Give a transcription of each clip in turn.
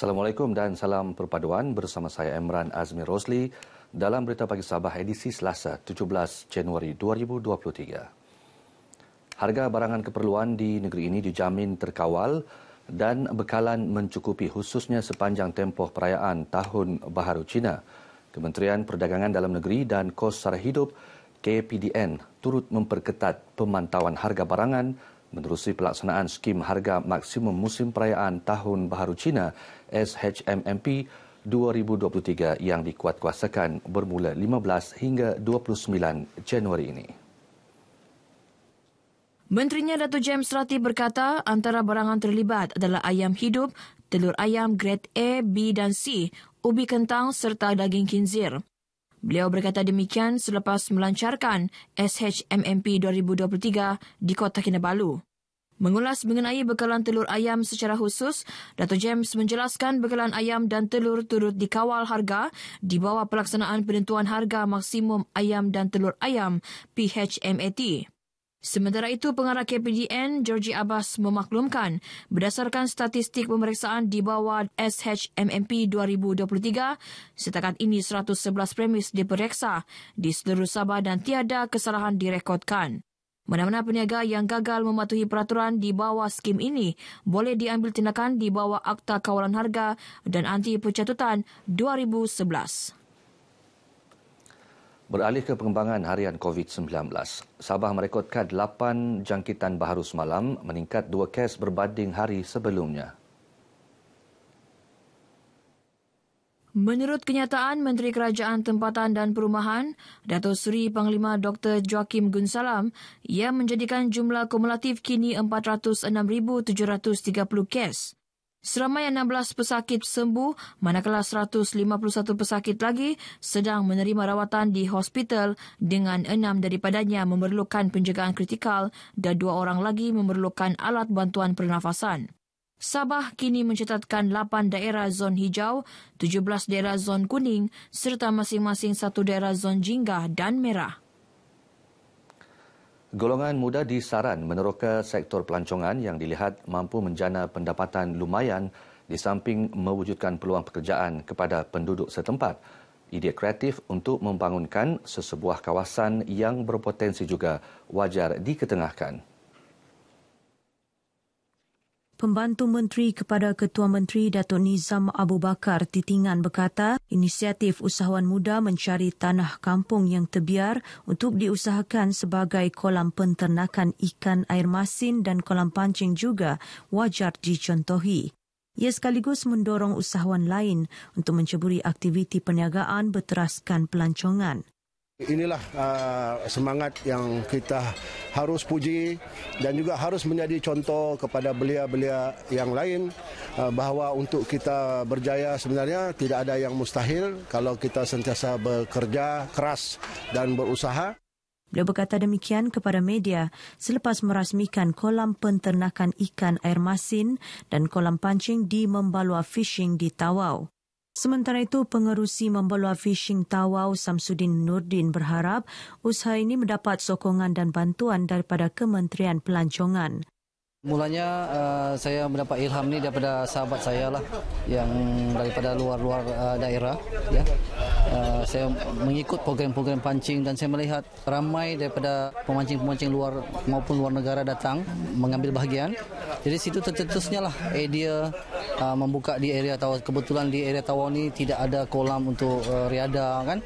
Assalamualaikum dan salam perpaduan bersama saya Emran Azmi Rosli dalam Berita Pagi Sabah edisi Selasa 17 Januari 2023. Harga barangan keperluan di negeri ini dijamin terkawal dan bekalan mencukupi khususnya sepanjang tempoh perayaan Tahun Baharu Cina. Kementerian Perdagangan Dalam Negeri dan Kos Sara Hidup KPDN turut memperketat pemantauan harga barangan Menerusi pelaksanaan skim harga maksimum musim perayaan Tahun Baharu Cina SHMMP 2023 yang dikuatkuasakan bermula 15 hingga 29 Januari ini. Menterinya Datu James Rati berkata antara barangan terlibat adalah ayam hidup, telur ayam grade A, B dan C, ubi kentang serta daging kinzir. Beliau berkata demikian selepas melancarkan SHMMP 2023 di Kota Kinabalu. Mengulas mengenai bekalan telur ayam secara khusus, Dato' James menjelaskan bekalan ayam dan telur turut dikawal harga di bawah pelaksanaan penentuan harga maksimum ayam dan telur ayam PHMAT. Sementara itu, pengarah KPDN Georgie Abbas memaklumkan berdasarkan statistik pemeriksaan di bawah SHMMP 2023, setakat ini 111 premis diperiksa di seluruh Sabah dan tiada kesalahan direkodkan. Mana-mana peniaga yang gagal mematuhi peraturan di bawah skim ini boleh diambil tindakan di bawah Akta Kawalan Harga dan Anti Pencatutan 2011. Beralih ke pengembangan harian COVID-19, Sabah merekodkan 8 jangkitan baharu semalam meningkat 2 kes berbanding hari sebelumnya. Menurut kenyataan Menteri Kerajaan Tempatan dan Perumahan, Dato' Seri Panglima Dr. Joachim Gunsalam, ia menjadikan jumlah kumulatif kini 406,730 kes. Seramai 16 pesakit sembuh, manakala 151 pesakit lagi sedang menerima rawatan di hospital dengan enam daripadanya memerlukan penjagaan kritikal dan dua orang lagi memerlukan alat bantuan pernafasan. Sabah kini mencatatkan 8 daerah zon hijau, 17 daerah zon kuning serta masing-masing satu daerah zon jingga dan merah. Golongan muda disaran meneroka sektor pelancongan yang dilihat mampu menjana pendapatan lumayan di samping mewujudkan peluang pekerjaan kepada penduduk setempat. Ide kreatif untuk membangunkan sesebuah kawasan yang berpotensi juga wajar diketengahkan. Pembantu Menteri kepada Ketua Menteri Datuk Nizam Abu Bakar Titingan berkata, inisiatif usahawan muda mencari tanah kampung yang terbiar untuk diusahakan sebagai kolam penternakan ikan air masin dan kolam pancing juga wajar dicontohi. Ia sekaligus mendorong usahawan lain untuk menceburi aktiviti perniagaan berteraskan pelancongan. Inilah uh, semangat yang kita harus puji dan juga harus menjadi contoh kepada belia-belia yang lain uh, bahawa untuk kita berjaya sebenarnya tidak ada yang mustahil kalau kita sentiasa bekerja keras dan berusaha. Beliau berkata demikian kepada media selepas merasmikan kolam penternakan ikan air masin dan kolam pancing di Membalua Fishing di Tawau. Sementara itu, pengerusi membelua fishing Tawau Samsudin Nurdin berharap usaha ini mendapat sokongan dan bantuan daripada Kementerian Pelancongan. Mulanya uh, saya mendapat ilham ni daripada sahabat saya lah yang daripada luar-luar uh, daerah ya. Uh, saya mengikut program-program pancing dan saya melihat ramai daripada pemancing-pemancing luar maupun luar negara datang mengambil bahagian. Jadi situ tercetusnya lah idea uh, membuka di area Tawau. Kebetulan di area Tawau ni tidak ada kolam untuk uh, riada kan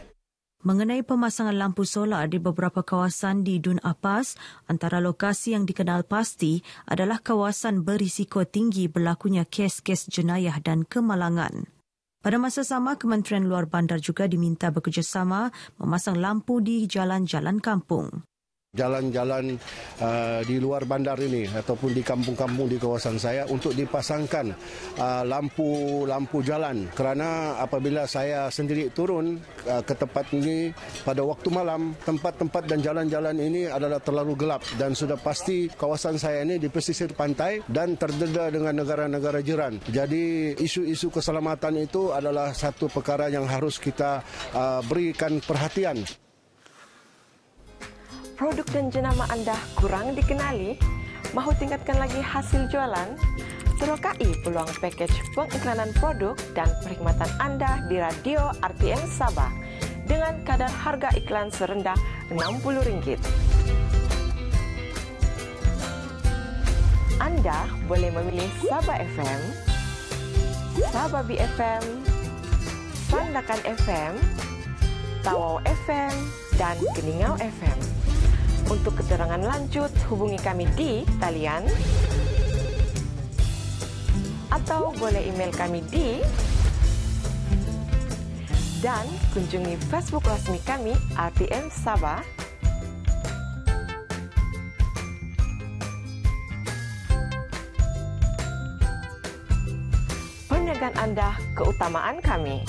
mengenai pemasangan lampu solar di beberapa kawasan di Dun Apas, antara lokasi yang dikenal pasti adalah kawasan berisiko tinggi berlakunya kes-kes jenayah dan kemalangan. Pada masa sama, Kementerian Luar Bandar juga diminta bekerjasama memasang lampu di jalan-jalan kampung jalan-jalan uh, di luar bandar ini ataupun di kampung-kampung di kawasan saya untuk dipasangkan lampu-lampu uh, jalan kerana apabila saya sendiri turun uh, ke tempat ini pada waktu malam tempat-tempat dan jalan-jalan ini adalah terlalu gelap dan sudah pasti kawasan saya ini di pesisir pantai dan terdeda dengan negara-negara jiran jadi isu-isu keselamatan itu adalah satu perkara yang harus kita uh, berikan perhatian produk dan jenama anda kurang dikenali? Mahu tingkatkan lagi hasil jualan? Serokai peluang package pengiklanan produk dan perkhidmatan anda di Radio RTM Sabah dengan kadar harga iklan serendah RM60. Anda boleh memilih Sabah FM, Sabah BFM, Pandakan FM, Tawau FM dan Keningau FM. Untuk keterangan lanjut, hubungi kami di talian atau boleh email kami di dan kunjungi Facebook resmi kami ATM Sabah Perniagaan Anda keutamaan kami.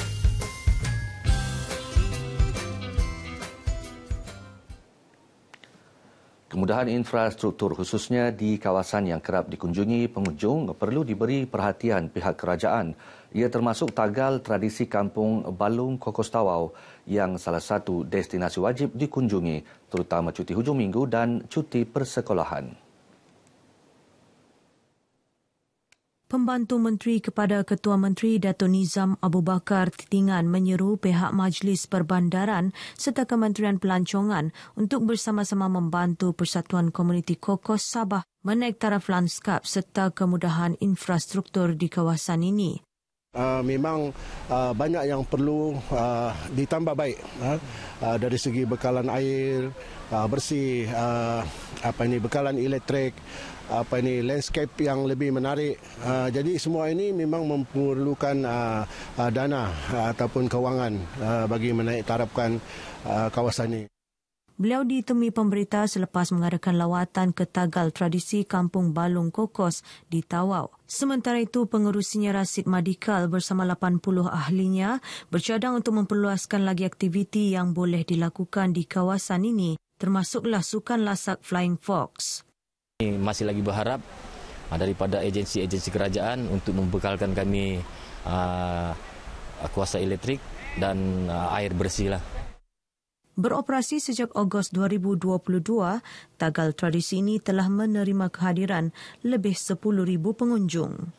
Kemudahan infrastruktur khususnya di kawasan yang kerap dikunjungi pengunjung perlu diberi perhatian pihak kerajaan. Ia termasuk tagal tradisi kampung Balung Kokostawau yang salah satu destinasi wajib dikunjungi terutama cuti hujung minggu dan cuti persekolahan. Pembantu Menteri kepada Ketua Menteri Dato' Nizam Abu Bakar Titingan menyeru pihak Majlis Perbandaran serta Kementerian Pelancongan untuk bersama-sama membantu Persatuan Komuniti Kokos Sabah menaik taraf lanskap serta kemudahan infrastruktur di kawasan ini. Uh, memang uh, banyak yang perlu uh, ditambah baik uh, dari segi bekalan air uh, bersih uh, apa ini bekalan elektrik apa ini landscape yang lebih menarik. Ah, jadi semua ini memang memerlukan ah, ah, dana ataupun kewangan bagi menaik tarapkan kawasan ini. Beliau ditemui pemberita selepas mengadakan lawatan ke Tagal tradisi Kampung Balung Kokos di Tawau. Sementara itu, pengurusnya Rasid Madikal bersama 80 ahlinya bercadang untuk memperluaskan lagi aktiviti yang boleh dilakukan di kawasan ini, termasuklah sukan lasak Flying Fox. Kami masih lagi berharap ah, daripada agensi-agensi kerajaan untuk membekalkan kami uh, kuasa elektrik dan uh, air bersih lah. Beroperasi sejak Ogos 2022, tagal tradisi ini telah menerima kehadiran lebih 10,000 pengunjung.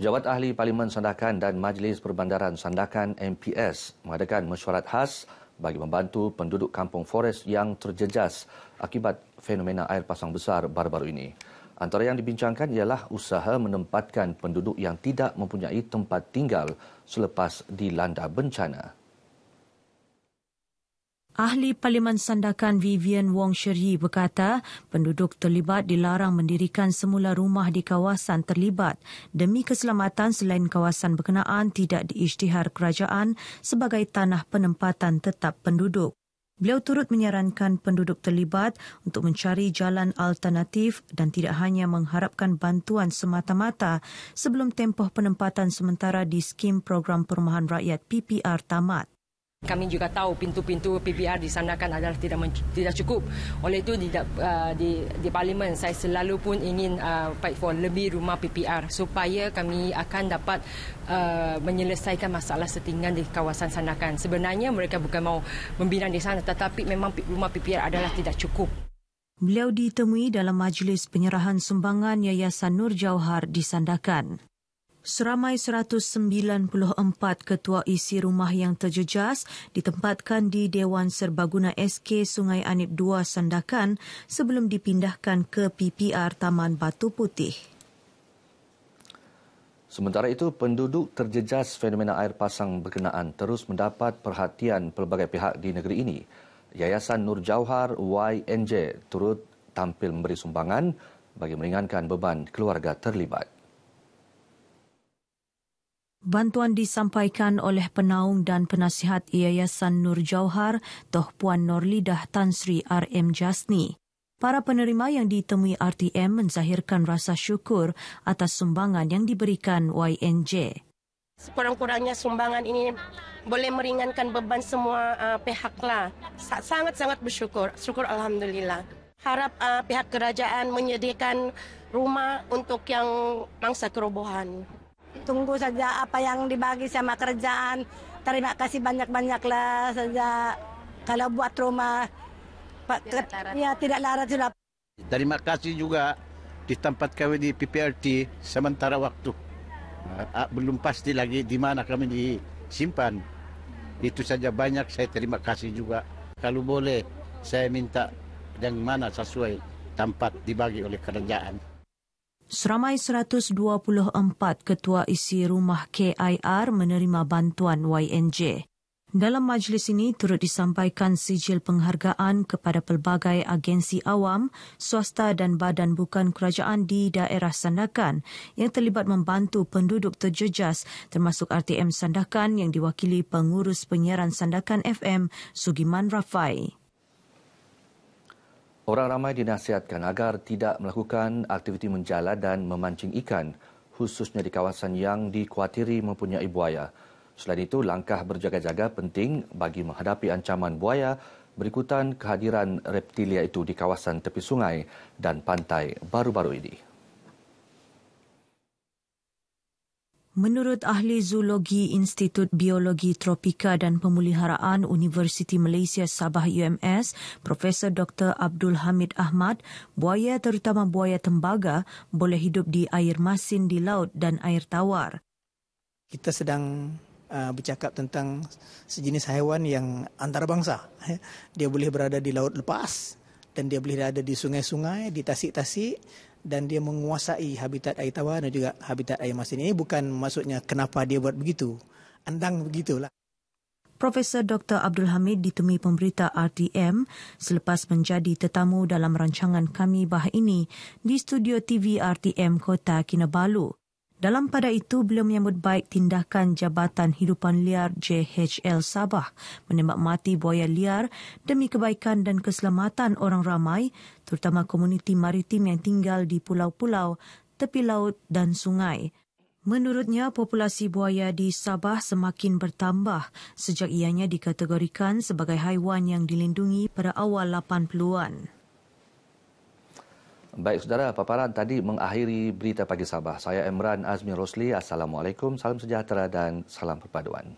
Pejabat Ahli Parlimen Sandakan dan Majlis Perbandaran Sandakan MPS mengadakan mesyuarat khas bagi membantu penduduk kampung Forest yang terjejas akibat fenomena air pasang besar baru-baru ini. Antara yang dibincangkan ialah usaha menempatkan penduduk yang tidak mempunyai tempat tinggal selepas dilanda bencana. Ahli Parlimen Sandakan Vivian Wong Sheri berkata, penduduk terlibat dilarang mendirikan semula rumah di kawasan terlibat demi keselamatan selain kawasan berkenaan tidak diisytihar kerajaan sebagai tanah penempatan tetap penduduk. Beliau turut menyarankan penduduk terlibat untuk mencari jalan alternatif dan tidak hanya mengharapkan bantuan semata-mata sebelum tempoh penempatan sementara di skim program perumahan rakyat PPR tamat. Kami juga tahu pintu-pintu PBR kan adalah tidak tidak cukup. Oleh itu di uh, di di parlimen saya selalu pun ingin uh, fight for lebih rumah PPR supaya kami akan dapat uh, menyelesaikan masalah setinggan di kawasan sandakan. Sebenarnya mereka bukan mau membina di sana tetapi memang rumah PPR adalah tidak cukup. Beliau ditemui dalam majlis penyerahan sumbangan Yayasan Nur Jauhar di Sandakan. Seramai 194 ketua isi rumah yang terjejas ditempatkan di Dewan Serbaguna SK Sungai Anip 2 Sandakan sebelum dipindahkan ke PPR Taman Batu Putih. Sementara itu, penduduk terjejas fenomena air pasang berkenaan terus mendapat perhatian pelbagai pihak di negeri ini. Yayasan Nur Jauhar YNJ turut tampil memberi sumbangan bagi meringankan beban keluarga terlibat. Bantuan disampaikan oleh penaung dan penasihat Yayasan Nur Jauhar, Toh Puan Norlidah Tan Sri RM Jasni. Para penerima yang ditemui RTM menzahirkan rasa syukur atas sumbangan yang diberikan YNJ. Sekurang-kurangnya sumbangan ini boleh meringankan beban semua uh, pihaklah. Sangat-sangat bersyukur. Syukur Alhamdulillah. Harap uh, pihak kerajaan menyediakan rumah untuk yang mangsa kerobohan. Tunggu saja apa yang dibagi sama kerjaan. Terima kasih banyak-banyaklah saja kalau buat rumah tidak larat. ya tidak larat sudah. Terima kasih juga di tempat kami di PPRT sementara waktu. Ah, ah, belum pasti lagi di mana kami disimpan. Itu saja banyak saya terima kasih juga. Kalau boleh saya minta yang mana sesuai tempat dibagi oleh kerajaan. Seramai 124 ketua isi rumah KIR menerima bantuan YNJ. Dalam majlis ini turut disampaikan sijil penghargaan kepada pelbagai agensi awam, swasta dan badan bukan kerajaan di daerah Sandakan yang terlibat membantu penduduk terjejas termasuk RTM Sandakan yang diwakili pengurus penyiaran Sandakan FM Sugiman Rafai. Orang ramai dinasihatkan agar tidak melakukan aktiviti menjala dan memancing ikan, khususnya di kawasan yang dikhawatiri mempunyai buaya. Selain itu, langkah berjaga-jaga penting bagi menghadapi ancaman buaya berikutan kehadiran reptilia itu di kawasan tepi sungai dan pantai baru-baru ini. Menurut ahli zoologi Institut Biologi Tropika dan Pemuliharaan Universiti Malaysia Sabah UMS, Profesor Dr. Abdul Hamid Ahmad, buaya terutama buaya tembaga boleh hidup di air masin di laut dan air tawar. Kita sedang uh, bercakap tentang sejenis haiwan yang antarabangsa. Dia boleh berada di laut lepas dan dia boleh berada di sungai-sungai, di tasik-tasik dan dia menguasai habitat air tawar dan juga habitat air masin. Ini bukan maksudnya kenapa dia buat begitu. Andang begitulah. Profesor Dr. Abdul Hamid ditemui pemberita RTM selepas menjadi tetamu dalam rancangan kami bah ini di studio TV RTM Kota Kinabalu. Dalam pada itu, beliau menyambut baik tindakan Jabatan Hidupan Liar JHL Sabah menembak mati buaya liar demi kebaikan dan keselamatan orang ramai, terutama komuniti maritim yang tinggal di pulau-pulau, tepi laut dan sungai. Menurutnya, populasi buaya di Sabah semakin bertambah sejak ianya dikategorikan sebagai haiwan yang dilindungi pada awal 80-an. Baik saudara, paparan tadi mengakhiri berita pagi Sabah. Saya Emran Azmi Rosli. Assalamualaikum, salam sejahtera dan salam perpaduan.